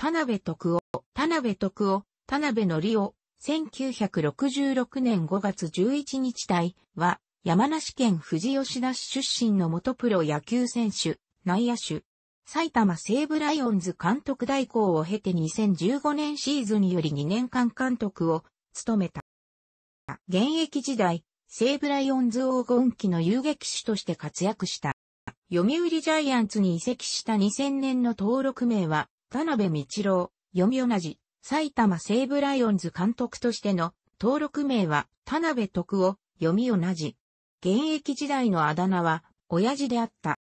田辺徳夫、田辺徳夫、田辺のりを、1966年5月11日体は、山梨県富士吉田市出身の元プロ野球選手、内野手、埼玉西武ライオンズ監督代行を経て2015年シーズンより2年間監督を務めた。現役時代、西武ライオンズ黄金期の遊撃手として活躍した。読売ジャイアンツに移籍した2000年の登録名は、田辺道郎、読み同じ、埼玉西武ライオンズ監督としての登録名は田辺徳夫、読み同じ。現役時代のあだ名は、親父であった。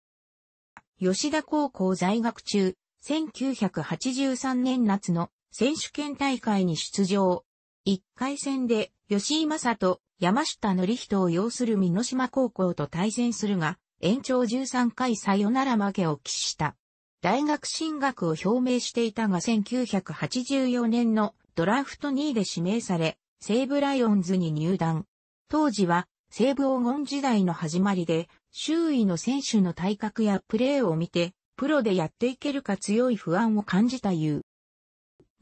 吉田高校在学中、1983年夏の選手権大会に出場。1回戦で、吉井正人、山下則人を擁する美濃島高校と対戦するが、延長13回サヨナラ負けを喫した。大学進学を表明していたが1984年のドラフト2位で指名され、西武ライオンズに入団。当時は西武黄金時代の始まりで、周囲の選手の体格やプレーを見て、プロでやっていけるか強い不安を感じたいう。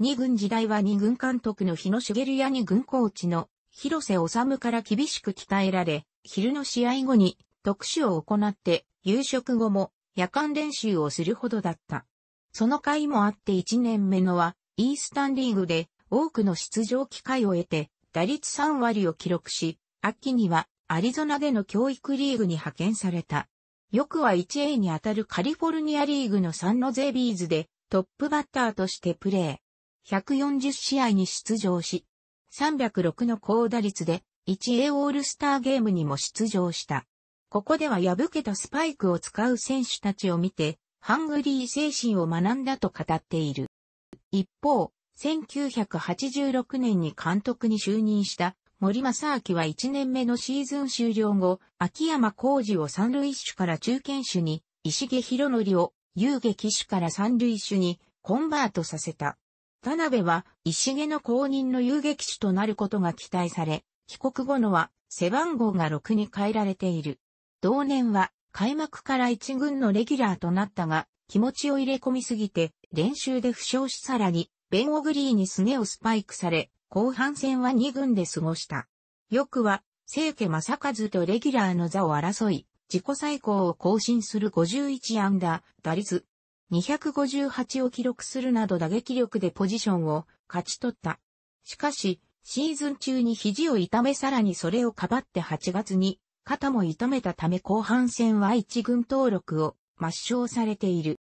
二軍時代は二軍監督の日野茂や二軍コーチの広瀬治から厳しく鍛えられ、昼の試合後に特殊を行って、夕食後も夜間練習をするほどだった。その回もあって1年目のは、イースタンリーグで多くの出場機会を得て、打率3割を記録し、秋にはアリゾナでの教育リーグに派遣された。よくは 1A にあたるカリフォルニアリーグのサンノゼビーズでトップバッターとしてプレー。140試合に出場し、306の高打率で 1A オールスターゲームにも出場した。ここでは破けたスパイクを使う選手たちを見て、ハングリー精神を学んだと語っている。一方、1986年に監督に就任した森正明は1年目のシーズン終了後、秋山浩二を三塁手から中堅手に、石毛博則を遊撃手から三塁手にコンバートさせた。田辺は石毛の公認の遊撃手となることが期待され、帰国後のは背番号が6に変えられている。同年は開幕から一軍のレギュラーとなったが、気持ちを入れ込みすぎて、練習で負傷しさらに、ベン・オグリーにすねをスパイクされ、後半戦は2軍で過ごした。翌は、清家正和とレギュラーの座を争い、自己最高を更新する51安打、打率、258を記録するなど打撃力でポジションを勝ち取った。しかし、シーズン中に肘を痛めさらにそれをかばって8月に肩も痛めたため後半戦は一軍登録を抹消されている。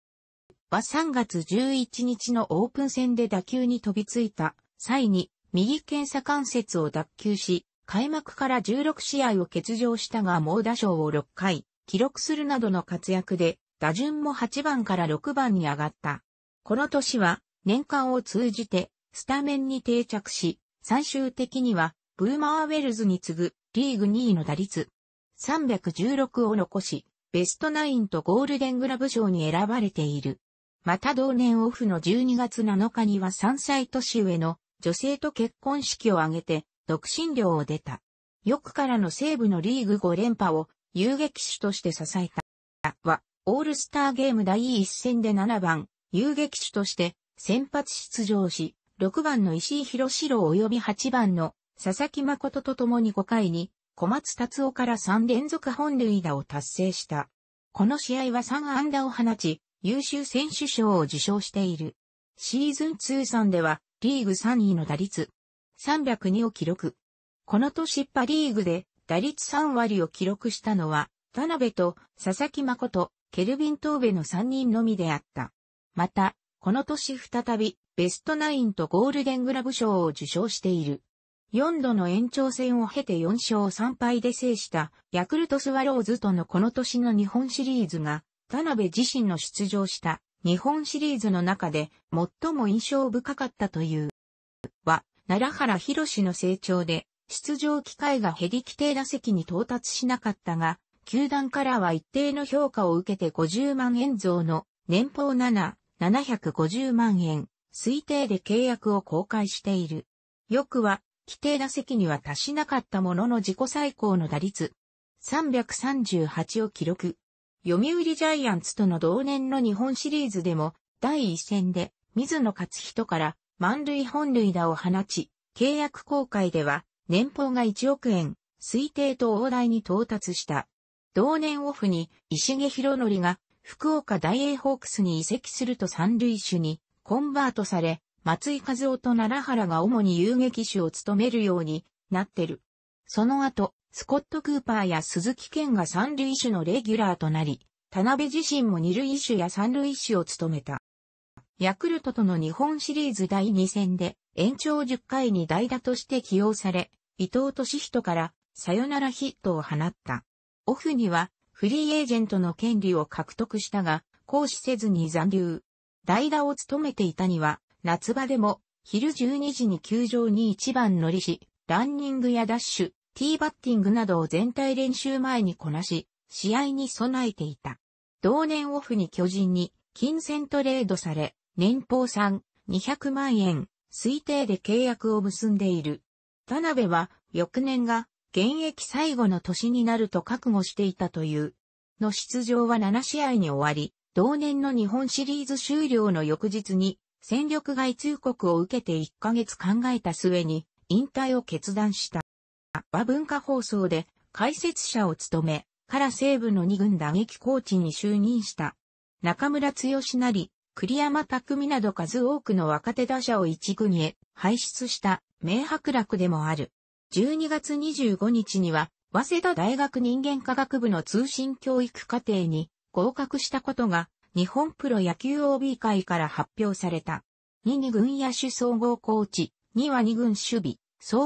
は3月11日のオープン戦で打球に飛びついた際に右検査関節を脱臼し、開幕から16試合を欠場したが猛打賞を6回、記録するなどの活躍で、打順も8番から6番に上がった。この年は、年間を通じて、スタメンに定着し、最終的には、ブーマーウェルズに次ぐ、リーグ2位の打率、316を残し、ベストナインとゴールデングラブ賞に選ばれている。また同年オフの12月7日には3歳年上の女性と結婚式を挙げて独身寮を出た。翌からの西部のリーグ5連覇を遊撃手として支えた。は、オールスターゲーム第1戦で7番、遊撃手として先発出場し、6番の石井博史郎及び8番の佐々木誠と共に5回に小松達夫から3連続本塁打を達成した。この試合は3安打を放ち、優秀選手賞を受賞している。シーズン通算では、リーグ3位の打率、302を記録。この年パリーグで、打率3割を記録したのは、田辺と佐々木誠、ケルビン・トーベの3人のみであった。また、この年再び、ベストナインとゴールデングラブ賞を受賞している。4度の延長戦を経て4勝3敗で制したヤクルトスワローズとのこの年の日本シリーズが田辺自身の出場した日本シリーズの中で最も印象深かったという。は、奈良原博の成長で出場機会が減り規定打席に到達しなかったが、球団からは一定の評価を受けて50万円増の年俸7、750万円推定で契約を公開している。よくは規定打席には達しなかったものの自己最高の打率338を記録。読売ジャイアンツとの同年の日本シリーズでも第一戦で水野勝人から満塁本塁打を放ち、契約公開では年俸が1億円、推定と往来に到達した。同年オフに石毛博則が福岡大英ホークスに移籍すると三塁手にコンバートされ、松井和夫と奈良原が主に遊撃手を務めるようになってる。その後、スコット・クーパーや鈴木健が三塁手のレギュラーとなり、田辺自身も二塁手や三塁手を務めた。ヤクルトとの日本シリーズ第2戦で延長10回に代打として起用され、伊藤俊人からサヨナラヒットを放った。オフにはフリーエージェントの権利を獲得したが、行使せずに残留。代打を務めていたには、夏場でも、昼12時に球場に一番乗りし、ランニングやダッシュ、ティーバッティングなどを全体練習前にこなし、試合に備えていた。同年オフに巨人に金銭トレードされ、年俸3、200万円、推定で契約を結んでいる。田辺は翌年が現役最後の年になると覚悟していたという。の出場は7試合に終わり、同年の日本シリーズ終了の翌日に戦力外通告を受けて1ヶ月考えた末に引退を決断した。和文化放送で解説者を務め、から西部の2軍打撃コーチに就任した。中村剛なり、栗山匠など数多くの若手打者を一軍へ輩出した明白楽でもある。12月25日には、早稲田大学人間科学部の通信教育課程に合格したことが日本プロ野球 OB 会から発表された。2二軍野手総合コーチ、2は2軍守備、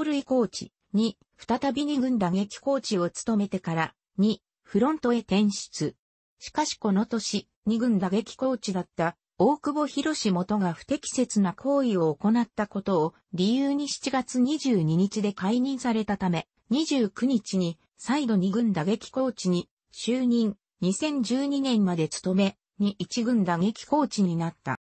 走塁コーチ、2、再び2軍打撃コーチを務めてから、2、フロントへ転出。しかしこの年、2軍打撃コーチだった大久保博士元が不適切な行為を行ったことを理由に7月22日で解任されたため、29日に再度2軍打撃コーチに就任、2012年まで務め、に一軍打撃コーチになった。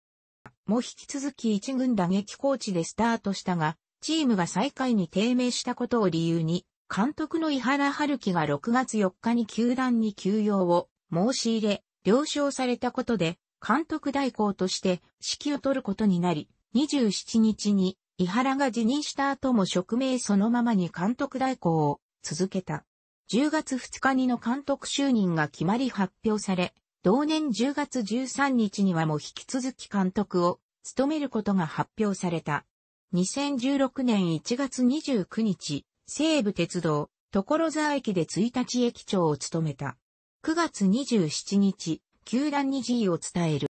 も引き続き一軍打撃コーチでスタートしたが、チームが最下位に低迷したことを理由に、監督の井原春樹が6月4日に球団に休養を申し入れ、了承されたことで、監督代行として指揮を取ることになり、27日に井原が辞任した後も職名そのままに監督代行を続けた。10月2日にの監督就任が決まり発表され、同年10月13日にはも引き続き監督を務めることが発表された。2016年1月29日、西武鉄道、所沢駅で1日駅長を務めた。9月27日、球団に G を伝える。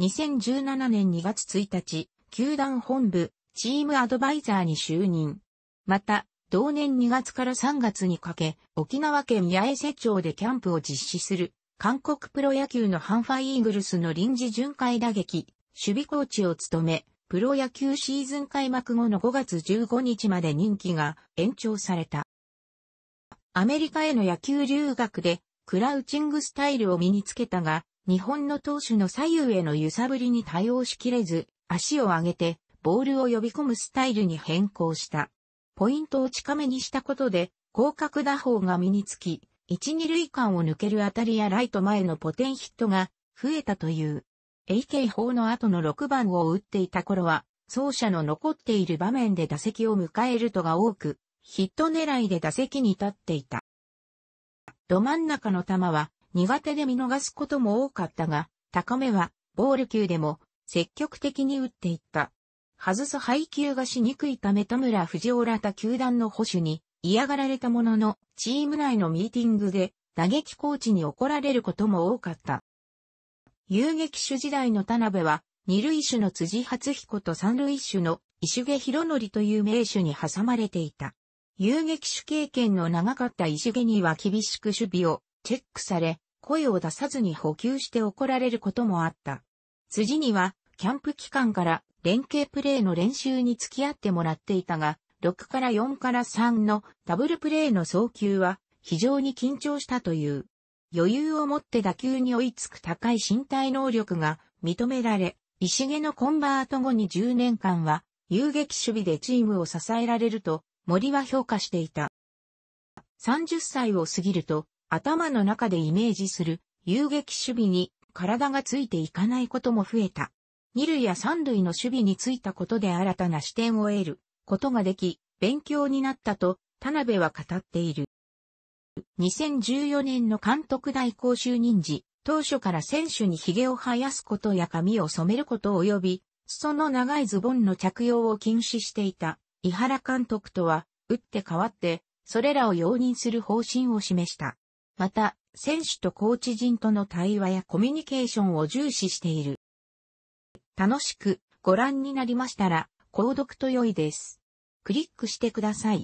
2017年2月1日、球団本部、チームアドバイザーに就任。また、同年2月から3月にかけ、沖縄県八重瀬町でキャンプを実施する韓国プロ野球のハンファイーグルスの臨時巡回打撃、守備コーチを務め、プロ野球シーズン開幕後の5月15日まで任期が延長された。アメリカへの野球留学で、クラウチングスタイルを身につけたが、日本の投手の左右への揺さぶりに対応しきれず、足を上げて、ボールを呼び込むスタイルに変更した。ポイントを近めにしたことで、広角打法が身につき、一二塁間を抜ける当たりやライト前のポテンヒットが増えたという。AK 法の後の6番を打っていた頃は、走者の残っている場面で打席を迎えるとが多く、ヒット狙いで打席に立っていた。ど真ん中の球は苦手で見逃すことも多かったが、高めはボール球でも積極的に打っていった。外す配球がしにくいため田村藤浦田球団の保守に嫌がられたものの、チーム内のミーティングで、打撃コーチに怒られることも多かった。遊撃手時代の田辺は、二塁手の辻初彦と三塁手の石毛博則という名手に挟まれていた。遊撃手経験の長かった石毛には厳しく守備をチェックされ、声を出さずに補給して怒られることもあった。辻には、キャンプ期間から連携プレーの練習に付き合ってもらっていたが、6から4から3のダブルプレーの送球は非常に緊張したという。余裕を持って打球に追いつく高い身体能力が認められ、石毛のコンバート後に10年間は遊撃守備でチームを支えられると森は評価していた。30歳を過ぎると頭の中でイメージする遊撃守備に体がついていかないことも増えた。二塁や三塁の守備についたことで新たな視点を得ることができ、勉強になったと、田辺は語っている。2014年の監督代行就任時、当初から選手に髭を生やすことや髪を染めること及び、裾の長いズボンの着用を禁止していた、井原監督とは、打って変わって、それらを容認する方針を示した。また、選手とコーチ陣との対話やコミュニケーションを重視している。楽しくご覧になりましたら、購読と良いです。クリックしてください。